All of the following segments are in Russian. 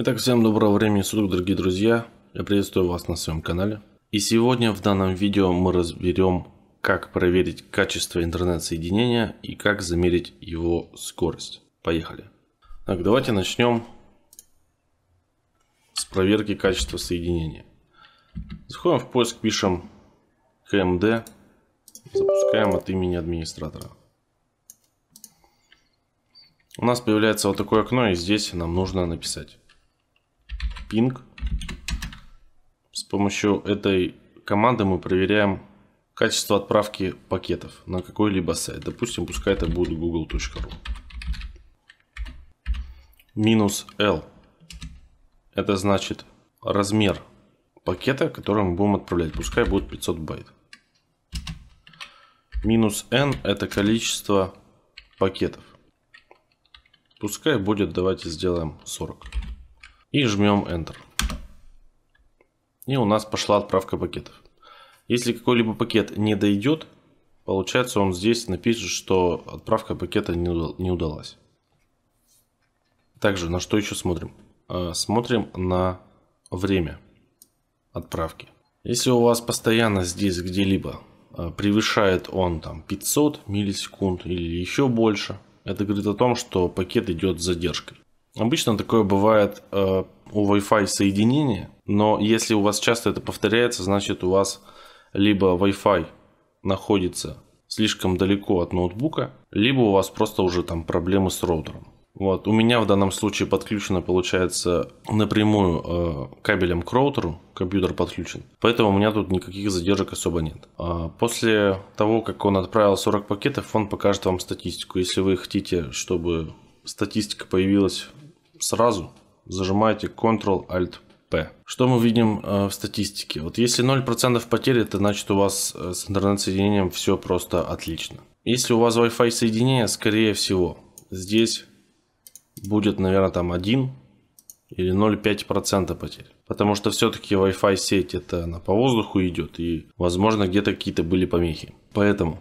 Итак, всем доброго времени суток, дорогие друзья. Я приветствую вас на своем канале. И сегодня в данном видео мы разберем, как проверить качество интернет-соединения и как замерить его скорость. Поехали. Так, давайте начнем с проверки качества соединения. Заходим в поиск, пишем КМД, запускаем от имени администратора. У нас появляется вот такое окно, и здесь нам нужно написать ping. С помощью этой команды мы проверяем качество отправки пакетов на какой-либо сайт. Допустим, пускай это будет google.ru. Минус L. Это значит размер пакета, который мы будем отправлять. Пускай будет 500 байт. Минус N это количество пакетов. Пускай будет, давайте сделаем 40 и жмем Enter. И у нас пошла отправка пакетов. Если какой-либо пакет не дойдет, получается он здесь напишет, что отправка пакета не, удалась. Также на что еще смотрим? А, смотрим на время отправки. Если у вас постоянно здесь где-либо а, превышает он там 500 миллисекунд или еще больше, это говорит о том, что пакет идет с задержкой. Обычно такое бывает э, у Wi-Fi соединения, но если у вас часто это повторяется, значит у вас либо Wi-Fi находится слишком далеко от ноутбука, либо у вас просто уже там проблемы с роутером. Вот, у меня в данном случае подключено, получается, напрямую э, кабелем к роутеру, компьютер подключен, поэтому у меня тут никаких задержек особо нет. А после того, как он отправил 40 пакетов, он покажет вам статистику. Если вы хотите, чтобы статистика появилась сразу, зажимаете Ctrl-Alt-P. Что мы видим э, в статистике? Вот если 0% потерь, это значит у вас э, с интернет-соединением все просто отлично. Если у вас Wi-Fi соединение, скорее всего, здесь будет, наверное, там 1 или 0,5% потерь. Потому что все-таки Wi-Fi сеть это она по воздуху идет и возможно где-то какие-то были помехи. Поэтому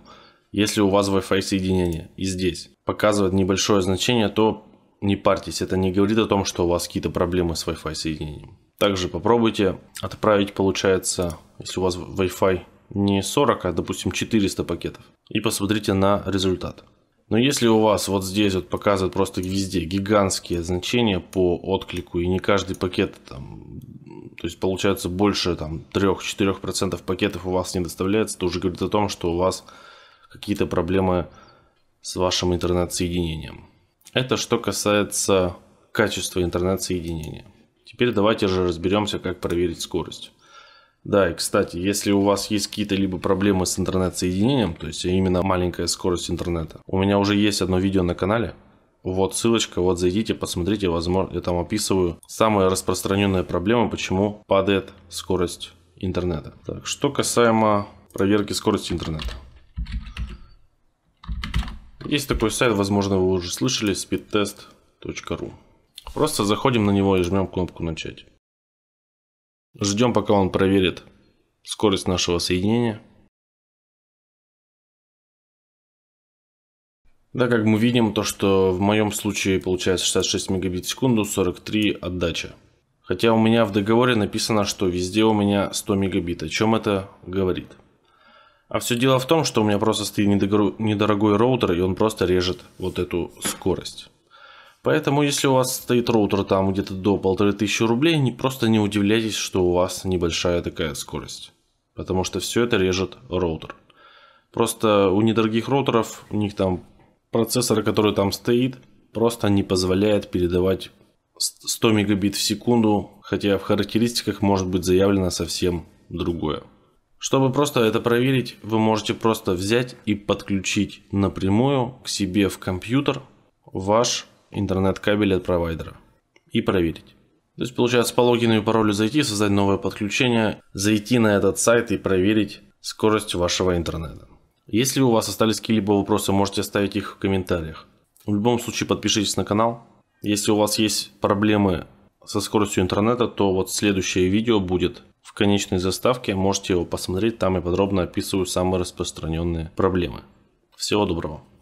если у вас Wi-Fi соединение и здесь показывает небольшое значение, то не парьтесь, это не говорит о том, что у вас какие-то проблемы с Wi-Fi соединением. Также попробуйте отправить, получается, если у вас Wi-Fi не 40, а допустим 400 пакетов. И посмотрите на результат. Но если у вас вот здесь вот показывают просто везде гигантские значения по отклику, и не каждый пакет там, то есть получается больше там 3-4% пакетов у вас не доставляется, то уже говорит о том, что у вас какие-то проблемы с вашим интернет-соединением. Это что касается качества интернет-соединения. Теперь давайте же разберемся, как проверить скорость. Да, и кстати, если у вас есть какие-то либо проблемы с интернет-соединением, то есть именно маленькая скорость интернета, у меня уже есть одно видео на канале, вот ссылочка, вот зайдите, посмотрите, возможно, я там описываю самые распространенные проблемы, почему падает скорость интернета. Так, что касаемо проверки скорости интернета. Есть такой сайт, возможно, вы уже слышали, speedtest.ru. Просто заходим на него и жмем кнопку «Начать». Ждем, пока он проверит скорость нашего соединения. Да, как мы видим, то что в моем случае получается 66 мегабит в секунду, 43 отдача. Хотя у меня в договоре написано, что везде у меня 100 мегабит. О чем это говорит? А все дело в том, что у меня просто стоит недорогой роутер, и он просто режет вот эту скорость. Поэтому, если у вас стоит роутер там где-то до 1500 рублей, не, просто не удивляйтесь, что у вас небольшая такая скорость. Потому что все это режет роутер. Просто у недорогих роутеров, у них там процессор, который там стоит, просто не позволяет передавать 100 мегабит в секунду, хотя в характеристиках может быть заявлено совсем другое. Чтобы просто это проверить, вы можете просто взять и подключить напрямую к себе в компьютер ваш интернет-кабель от провайдера и проверить. То есть получается по логину и паролю зайти, создать новое подключение, зайти на этот сайт и проверить скорость вашего интернета. Если у вас остались какие-либо вопросы, можете оставить их в комментариях. В любом случае подпишитесь на канал. Если у вас есть проблемы со скоростью интернета, то вот следующее видео будет конечной заставке можете его посмотреть, там я подробно описываю самые распространенные проблемы. Всего доброго!